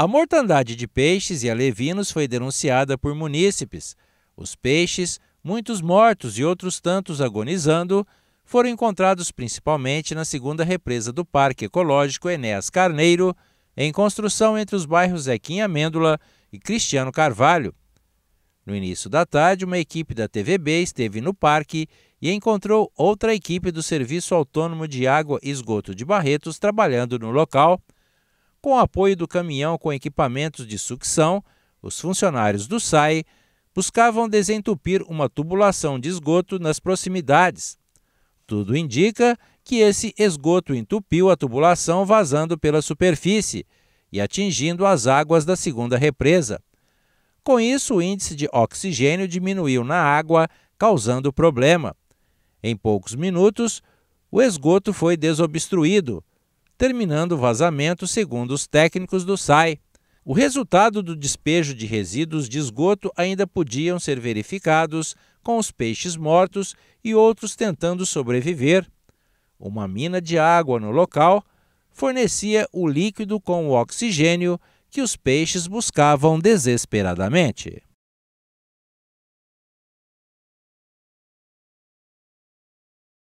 A mortandade de peixes e alevinos foi denunciada por munícipes. Os peixes, muitos mortos e outros tantos agonizando, foram encontrados principalmente na segunda represa do Parque Ecológico Enéas Carneiro, em construção entre os bairros Zequinha Amêndola e Cristiano Carvalho. No início da tarde, uma equipe da TVB esteve no parque e encontrou outra equipe do Serviço Autônomo de Água e Esgoto de Barretos trabalhando no local com o apoio do caminhão com equipamentos de sucção, os funcionários do SAI buscavam desentupir uma tubulação de esgoto nas proximidades. Tudo indica que esse esgoto entupiu a tubulação vazando pela superfície e atingindo as águas da segunda represa. Com isso, o índice de oxigênio diminuiu na água, causando problema. Em poucos minutos, o esgoto foi desobstruído terminando o vazamento, segundo os técnicos do SAI. O resultado do despejo de resíduos de esgoto ainda podiam ser verificados com os peixes mortos e outros tentando sobreviver. Uma mina de água no local fornecia o líquido com o oxigênio que os peixes buscavam desesperadamente.